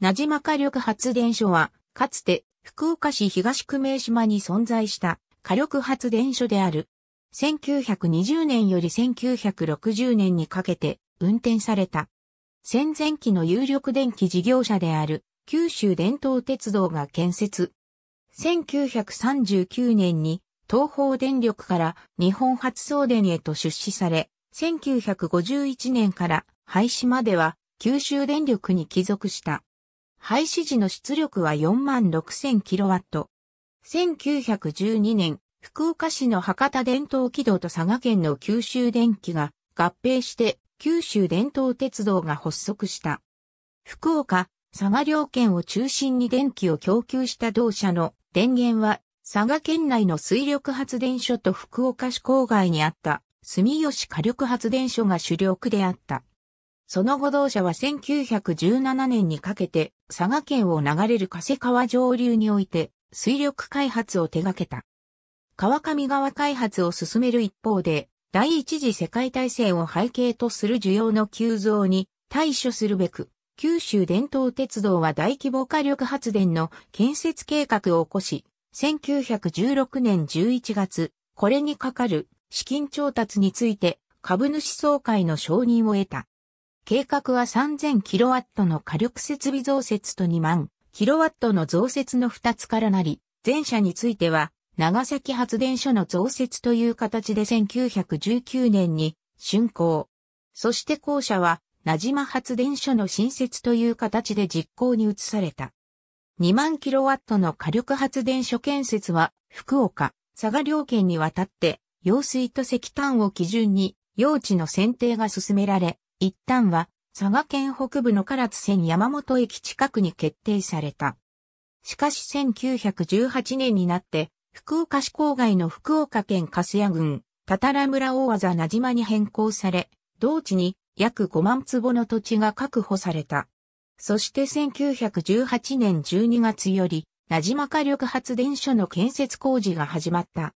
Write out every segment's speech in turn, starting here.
なじま火力発電所は、かつて福岡市東久米島に存在した火力発電所である。1920年より1960年にかけて運転された。戦前期の有力電気事業者である九州伝統鉄道が建設。1939年に東方電力から日本発送電へと出資され、1951年から廃止までは九州電力に帰属した。廃止時の出力は 46,000kW。1912年、福岡市の博多伝統軌道と佐賀県の九州電気が合併して九州伝統鉄道が発足した。福岡、佐賀両県を中心に電気を供給した同社の電源は佐賀県内の水力発電所と福岡市郊外にあった住吉火力発電所が主力であった。その後同社は1917年にかけて佐賀県を流れる加瀬川上流において水力開発を手掛けた。川上川開発を進める一方で、第一次世界大戦を背景とする需要の急増に対処するべく、九州伝統鉄道は大規模火力発電の建設計画を起こし、1916年11月、これにかかる資金調達について株主総会の承認を得た。計画は 3000kW の火力設備増設と2万 kW の増設の2つからなり、前者については、長崎発電所の増設という形で1919年に竣工。そして後者は、名島発電所の新設という形で実行に移された。2万キロワットの火力発電所建設は、福岡、佐賀両県にわたって、用水と石炭を基準に、用地の選定が進められ、一旦は佐賀県北部の唐津線山本駅近くに決定された。しかし1918年になって福岡市郊外の福岡県粕屋郡多た良村大技名島に変更され、同地に約5万坪の土地が確保された。そして1918年12月より、名島火力発電所の建設工事が始まった。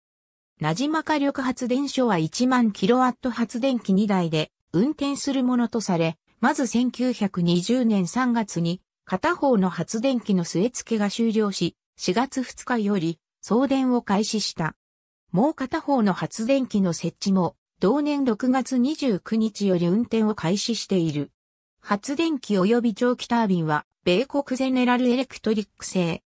名島火力発電所は1万キロワット発電機2台で、運転するものとされ、まず1920年3月に片方の発電機の据え付けが終了し、4月2日より送電を開始した。もう片方の発電機の設置も同年6月29日より運転を開始している。発電機及び蒸気タービンは米国ゼネラルエレクトリック製。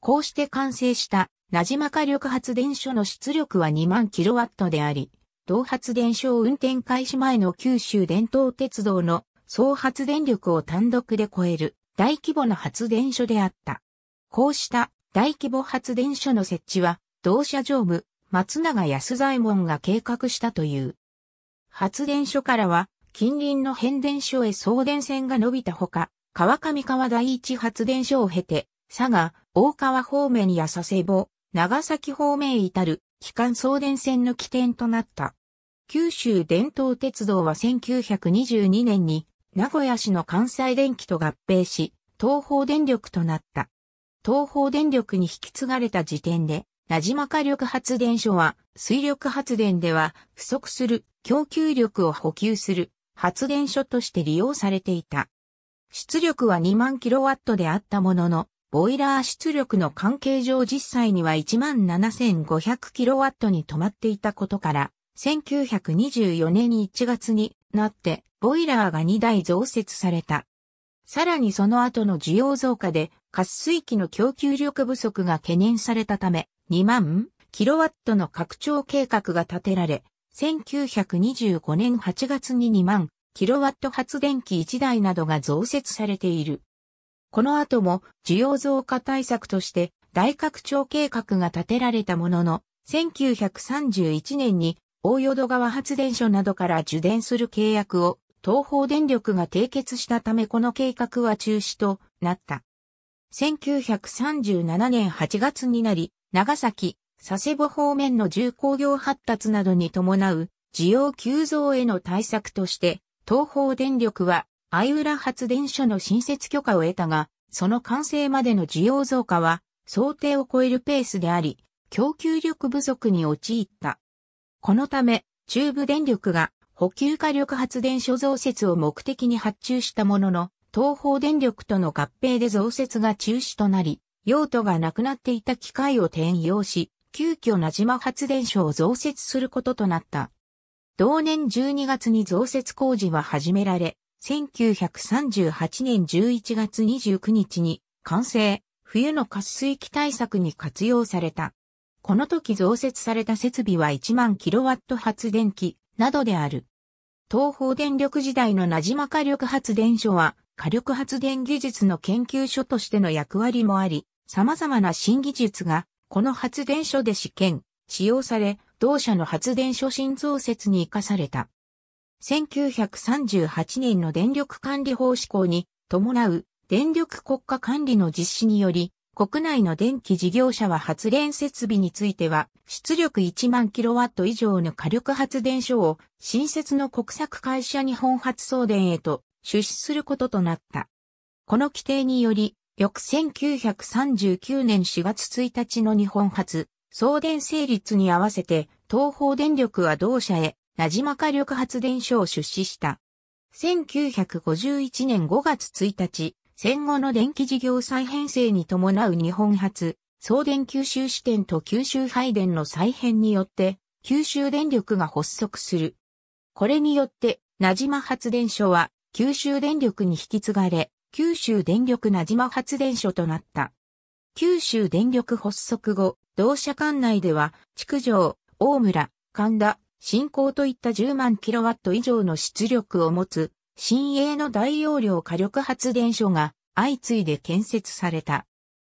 こうして完成したじま火力発電所の出力は2万キロワットであり、同発電所を運転開始前の九州伝統鉄道の総発電力を単独で超える大規模な発電所であった。こうした大規模発電所の設置は、同社常務、松永安左衛門が計画したという。発電所からは、近隣の変電所へ送電線が伸びたほか、川上川第一発電所を経て、佐賀、大川方面や佐世保、長崎方面へ至る基幹送電線の起点となった。九州伝統鉄道は1922年に名古屋市の関西電気と合併し、東方電力となった。東方電力に引き継がれた時点で、名島火力発電所は水力発電では不足する供給力を補給する発電所として利用されていた。出力は2万キロワットであったものの、ボイラー出力の関係上実際には 17,500kW に止まっていたことから、1924年1月になって、ボイラーが2台増設された。さらにその後の需要増加で、滑水器の供給力不足が懸念されたため、2万 kW の拡張計画が立てられ、1925年8月に2万 kW 発電機1台などが増設されている。この後も需要増加対策として大拡張計画が立てられたものの、1931年に大淀川発電所などから受電する契約を東方電力が締結したためこの計画は中止となった。1937年8月になり、長崎、佐世保方面の重工業発達などに伴う需要急増への対策として、東方電力は相浦発電所の新設許可を得たが、その完成までの需要増加は想定を超えるペースであり、供給力不足に陥った。このため、中部電力が補給火力発電所増設を目的に発注したものの、東方電力との合併で増設が中止となり、用途がなくなっていた機械を転用し、急遽名島発電所を増設することとなった。同年12月に増設工事は始められ、1938年11月29日に完成、冬の滑水器対策に活用された。この時増設された設備は1万キロワット発電機などである。東方電力時代の名島火力発電所は火力発電技術の研究所としての役割もあり、様々な新技術がこの発電所で試験、使用され、同社の発電所新増設に活かされた。1938年の電力管理法施行に伴う電力国家管理の実施により、国内の電気事業者は発電設備については、出力1万キロワット以上の火力発電所を新設の国策会社日本発送電へと出資することとなった。この規定により、翌1939年4月1日の日本発送電成立に合わせて、東方電力は同社へ名島火力発電所を出資した。1951年5月1日、戦後の電気事業再編成に伴う日本発、送電吸収支店と吸収配電の再編によって、吸収電力が発足する。これによって、名島発電所は、九州電力に引き継がれ、九州電力名島発電所となった。九州電力発足後、同社管内では、築城、大村、神田、進行といった10万キロワット以上の出力を持つ、新鋭の大容量火力発電所が相次いで建設された。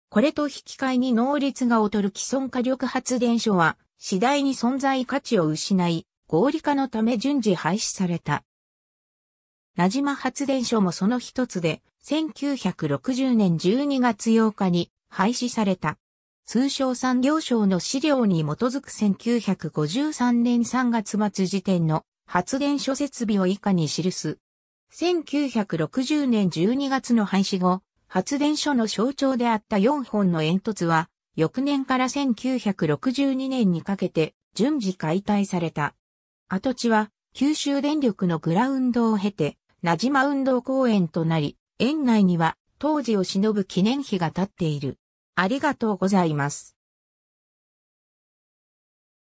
これと引き換えに能率が劣る既存火力発電所は次第に存在価値を失い、合理化のため順次廃止された。名島発電所もその一つで、1960年12月8日に廃止された。通商産業省の資料に基づく1953年3月末時点の発電所設備を以下に記す。1960年12月の廃止後、発電所の象徴であった4本の煙突は、翌年から1962年にかけて順次解体された。跡地は九州電力のグラウンドを経て、名島運動公園となり、園内には当時を忍ぶ記念碑が建っている。ありがとうございます。